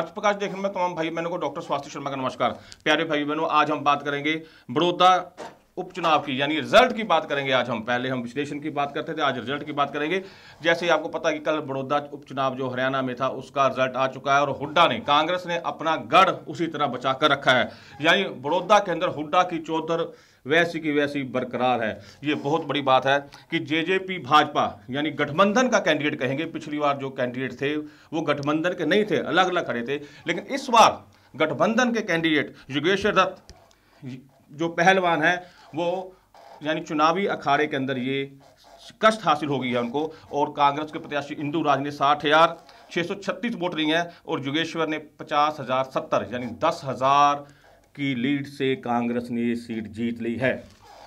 अर्थ प्रकाश देख रहे तमाम भाई बहनों को डॉक्टर स्वास्थ्य शर्मा का नमस्कार प्यारे भाई बहनों आज हम बात करेंगे बड़ौदा उपचुनाव की यानी रिजल्ट की बात करेंगे आज हम पहले हम विश्लेषण की बात करते थे आज रिजल्ट की बात करेंगे जैसे ही आपको पता है कि कल बड़ौदा उपचुनाव जो हरियाणा में था उसका रिजल्ट आ चुका है और हुड्डा ने कांग्रेस ने अपना गढ़ उसी तरह बचा कर रखा है यानी बड़ौदा के अंदर हुड्डा की चौधर वैसी की वैसी बरकरार है ये बहुत बड़ी बात है कि पी भाजपा यानी गठबंधन का कैंडिडेट कहेंगे पिछली बार जो कैंडिडेट थे वो गठबंधन के नहीं थे अलग अलग खड़े थे लेकिन इस बार गठबंधन के कैंडिडेट योगेश्वर दत्त जो पहलवान है वो यानी चुनावी अखाड़े के अंदर ये कष्ट हासिल हो गई है उनको और कांग्रेस के प्रत्याशी इंदू राज ने साठ हज़ार छः सौ छत्तीस वोट लिए हैं और योगेश्वर ने पचास हज़ार सत्तर यानी दस हज़ार की लीड से कांग्रेस ने ये सीट जीत ली है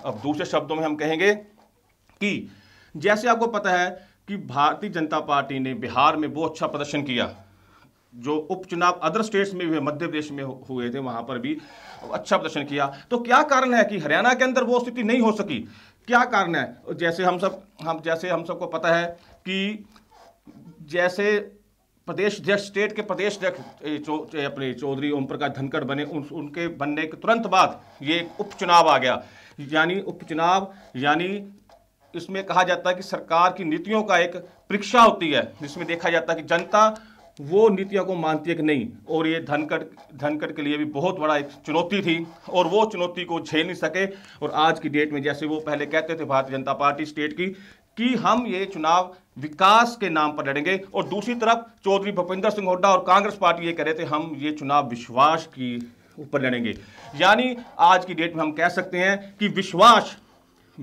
अब दूसरे शब्दों में हम कहेंगे कि जैसे आपको पता है कि भारतीय जनता पार्टी ने बिहार में बहुत अच्छा प्रदर्शन किया जो उपचुनाव अदर स्टेट्स में हुए मध्य प्रदेश में हुए थे वहां पर भी अच्छा प्रदर्शन किया तो क्या कारण है कि हरियाणा के अंदर वो स्थिति नहीं हो सकी क्या कारण है जैसे हम सब हम जैसे हम सबको पता है कि जैसे प्रदेश अध्यक्ष स्टेट के प्रदेश अध्यक्ष चो, अपने चौधरी ओम प्रकाश धनखड़ बने उन, उनके बनने के तुरंत बाद ये उपचुनाव आ गया यानी उपचुनाव यानी इसमें कहा जाता है कि सरकार की नीतियों का एक परीक्षा होती है जिसमें देखा जाता है कि जनता वो नीतियों को मानती है कि नहीं और ये धनकट धनकट के लिए भी बहुत बड़ा एक चुनौती थी और वो चुनौती को झेल नहीं सके और आज की डेट में जैसे वो पहले कहते थे भारतीय जनता पार्टी स्टेट की कि हम ये चुनाव विकास के नाम पर लड़ेंगे और दूसरी तरफ चौधरी भूपेंद्र सिंह हुड्डा और कांग्रेस पार्टी ये कह रहे थे हम ये चुनाव विश्वास की ऊपर लड़ेंगे यानी आज की डेट में हम कह सकते हैं कि विश्वास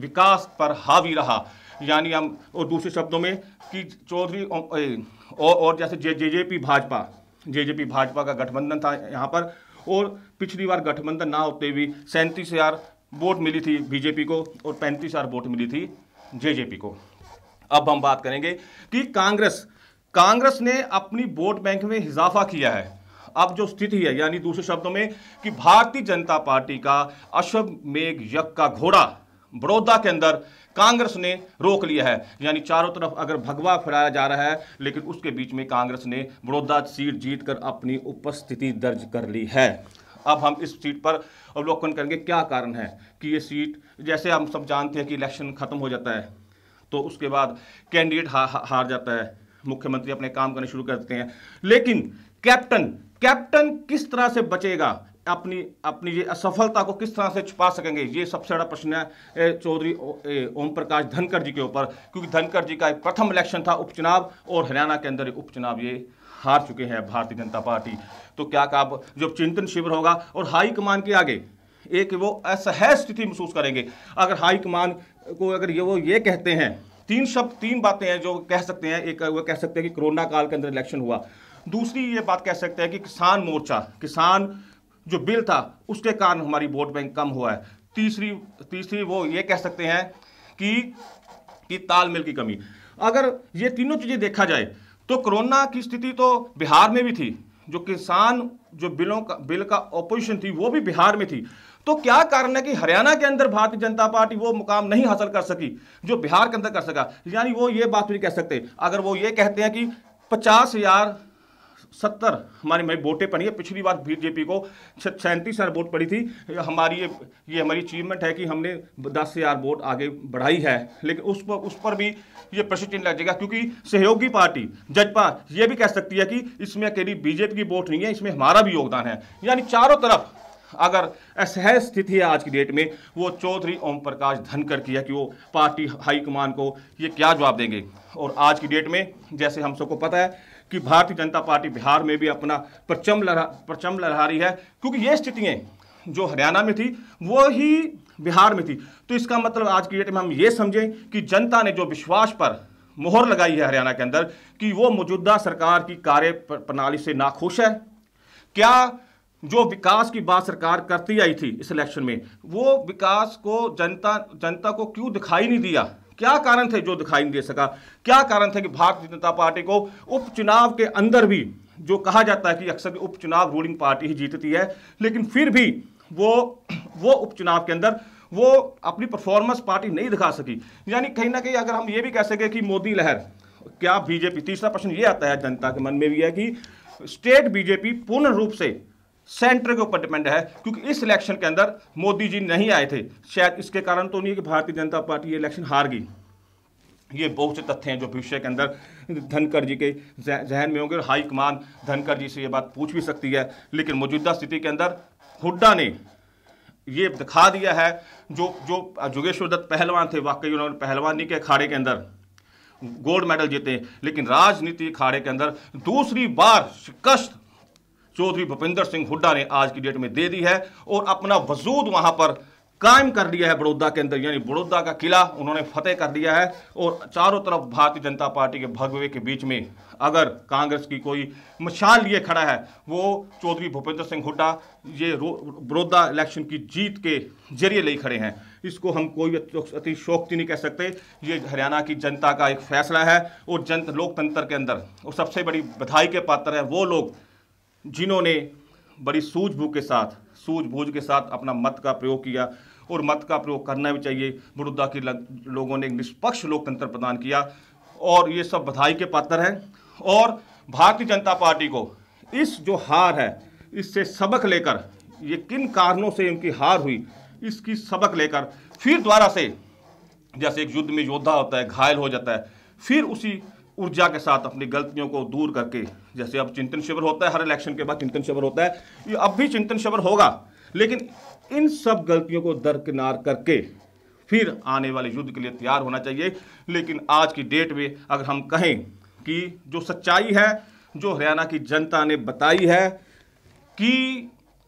विकास पर हावी रहा यानी हम और दूसरे शब्दों में कि चौधरी और, और जैसे J J J P Bhajpa J J P Bhajpa का गठबंधन था यहाँ पर और पिछली बार गठबंधन ना होते हुए सैंतीस हज़ार वोट मिली थी बीजेपी को और पैंतीस हज़ार वोट मिली थी जेजेपी को अब हम बात करेंगे कि कांग्रेस कांग्रेस ने अपनी वोट बैंक में इजाफा किया है अब जो स्थिति है यानी दूसरे शब्दों में कि भारतीय जनता पार्टी का अश्वमेघ यज्ञ का घोड़ा बड़ौदा के अंदर कांग्रेस ने रोक लिया है यानी चारों तरफ अगर भगवा फैलाया जा रहा है लेकिन उसके बीच में कांग्रेस ने बड़ौदा सीट जीतकर अपनी उपस्थिति दर्ज कर ली है अब हम इस सीट पर अवलोकन करेंगे क्या कारण है कि ये सीट जैसे हम सब जानते हैं कि इलेक्शन ख़त्म हो जाता है तो उसके बाद कैंडिडेट हा, हा, हार जाता है मुख्यमंत्री अपने काम करने शुरू कर देते हैं लेकिन कैप्टन कैप्टन किस तरह से बचेगा अपनी अपनी ये असफलता को किस तरह से छुपा सकेंगे ये सबसे बड़ा प्रश्न है चौधरी ओम प्रकाश धनकर जी के ऊपर क्योंकि धनकर जी का एक प्रथम इलेक्शन था उपचुनाव और हरियाणा के अंदर उपचुनाव ये हार चुके हैं भारतीय जनता पार्टी तो क्या कहा जो चिंतन शिविर होगा और हाईकमान के आगे एक वो असहज स्थिति महसूस करेंगे अगर हाईकमान को अगर ये वो ये कहते हैं तीन शब्द तीन बातें हैं जो कह सकते हैं एक वो कह सकते हैं कि कोरोना काल के अंदर इलेक्शन हुआ दूसरी ये बात कह सकते हैं कि किसान मोर्चा किसान जो बिल था उसके कारण हमारी वोट बैंक कम हुआ है तीसरी तीसरी वो ये कह सकते हैं कि कि तालमेल की कमी अगर ये तीनों चीज़ें देखा जाए तो कोरोना की स्थिति तो बिहार में भी थी जो किसान जो बिलों का बिल का ऑपोजिशन थी वो भी बिहार में थी तो क्या कारण है कि हरियाणा के अंदर भारतीय जनता पार्टी वो मुकाम नहीं हासिल कर सकी जो बिहार के अंदर कर सका यानी वो ये बात भी कह सकते अगर वो ये कहते हैं कि पचास हजार सत्तर हमारी मैं वोटें पड़ी है पिछली बार बीजेपी को सैंतीस हज़ार वोट पड़ी थी हमारी ये ये हमारी अचीवमेंट है कि हमने दस हज़ार वोट आगे बढ़ाई है लेकिन उस पर उस पर भी ये प्रश्न चिन्ह लग जाएगा क्योंकि सहयोगी पार्टी जजपा ये भी कह सकती है कि इसमें अकेली बीजेपी की वोट नहीं है इसमें हमारा भी योगदान है यानी चारों तरफ अगर असहज स्थिति है आज की डेट में वो चौधरी ओम प्रकाश धनकर की है कि वो पार्टी हाईकमान को ये क्या जवाब देंगे और आज की डेट में जैसे हम सबको पता है कि भारतीय जनता पार्टी बिहार में भी अपना परचम लहरा परचम लहरा रही है क्योंकि ये स्थितियाँ जो हरियाणा में थी वो ही बिहार में थी तो इसका मतलब आज की डेट में हम ये समझें कि जनता ने जो विश्वास पर मोहर लगाई है हरियाणा के अंदर कि वो मौजूदा सरकार की कार्य प्रणाली से नाखुश है क्या जो विकास की बात सरकार करती आई थी इस इलेक्शन में वो विकास को जनता जनता को क्यों दिखाई नहीं दिया क्या कारण थे जो दिखाई नहीं दे सका क्या कारण थे कि भारतीय जनता पार्टी को उपचुनाव के अंदर भी जो कहा जाता है कि अक्सर उपचुनाव रूलिंग पार्टी ही जीतती है लेकिन फिर भी वो वो उपचुनाव के अंदर वो अपनी परफॉर्मेंस पार्टी नहीं दिखा सकी यानी कहीं ना कहीं अगर हम ये भी कह सकें कि मोदी लहर क्या बीजेपी तीसरा प्रश्न ये आता है जनता के मन में भी है कि स्टेट बीजेपी पूर्ण रूप से सेंटर के ऊपर डिपेंड है क्योंकि इस इलेक्शन के अंदर मोदी जी नहीं आए थे शायद इसके कारण तो नहीं है कि भारतीय जनता पार्टी ये इलेक्शन हार गई ये बहुत से तथ्य हैं जो भविष्य के अंदर धनकर जी के जहन में होंगे और हाईकमान धनकर जी से ये बात पूछ भी सकती है लेकिन मौजूदा स्थिति के अंदर हुड्डा ने ये दिखा दिया है जो जो जोगेश्वर दत्त पहलवान थे वाकई उन्होंने पहलवानी के अखाड़े के अंदर गोल्ड मेडल जीते लेकिन राजनीति अखाड़े के अंदर दूसरी बार शिकस्त चौधरी भूपेंद्र सिंह हुड्डा ने आज की डेट में दे दी है और अपना वजूद वहाँ पर कायम कर लिया है बड़ौदा के अंदर यानी बड़ौदा का किला उन्होंने फतेह कर दिया है और चारों तरफ भारतीय जनता पार्टी के भगवे के बीच में अगर कांग्रेस की कोई मशाल लिए खड़ा है वो चौधरी भूपेंद्र सिंह हुड्डा ये बड़ौदा इलेक्शन की जीत के जरिए ले खड़े हैं इसको हम कोई अति शोकती नहीं कह सकते ये हरियाणा की जनता का एक फैसला है और जन लोकतंत्र के अंदर और सबसे बड़ी बधाई के पात्र है वो लोग जिन्होंने बड़ी सूझबूझ के साथ सूझबूझ के साथ अपना मत का प्रयोग किया और मत का प्रयोग करना भी चाहिए बड़ौदा के लोगों ने एक निष्पक्ष लोकतंत्र प्रदान किया और ये सब बधाई के पात्र हैं और भारतीय जनता पार्टी को इस जो हार है इससे सबक लेकर ये किन कारणों से इनकी हार हुई इसकी सबक लेकर फिर द्वारा से जैसे एक युद्ध में योद्धा होता है घायल हो जाता है फिर उसी ऊर्जा के साथ अपनी गलतियों को दूर करके जैसे अब चिंतन शिविर होता है हर इलेक्शन के बाद चिंतन शिविर होता है ये अब भी चिंतन शिविर होगा लेकिन इन सब गलतियों को दरकिनार करके फिर आने वाले युद्ध के लिए तैयार होना चाहिए लेकिन आज की डेट में अगर हम कहें कि जो सच्चाई है जो हरियाणा की जनता ने बताई है कि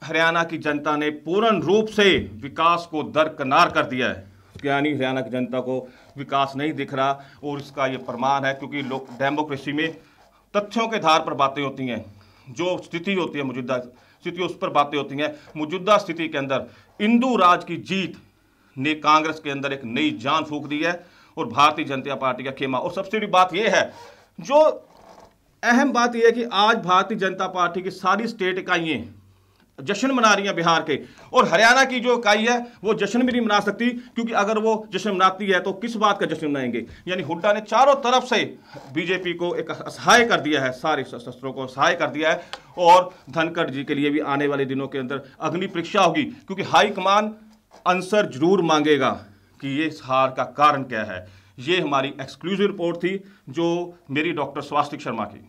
हरियाणा की जनता ने पूर्ण रूप से विकास को दरकिनार कर दिया है यानी हरियाणा की जनता को विकास नहीं दिख रहा और इसका ये प्रमाण है क्योंकि लोग डेमोक्रेसी में तथ्यों के आधार पर बातें होती हैं जो स्थिति होती है मौजूदा स्थिति उस पर बातें होती हैं मौजूदा स्थिति के अंदर इंदू राज की जीत ने कांग्रेस के अंदर एक नई जान फूक दी है और भारतीय जनता पार्टी का खेमा और सबसे बड़ी बात यह है जो अहम बात यह है कि आज भारतीय जनता पार्टी की सारी स्टेट इकाइयें जश्न मना रही हैं बिहार के और हरियाणा की जो इकाई है वो जश्न भी नहीं मना सकती क्योंकि अगर वो जश्न मनाती है तो किस बात का जश्न मनाएंगे यानी हुड्डा ने चारों तरफ से बीजेपी को एक असहाय कर दिया है सारे शस्त्रों को असहाय कर दिया है और धनखड़ जी के लिए भी आने वाले दिनों के अंदर अग्नि परीक्षा होगी क्योंकि हाईकमान आंसर जरूर मांगेगा कि ये हार का कारण क्या है ये हमारी एक्सक्लूसिव रिपोर्ट थी जो मेरी डॉक्टर स्वास्तिक शर्मा की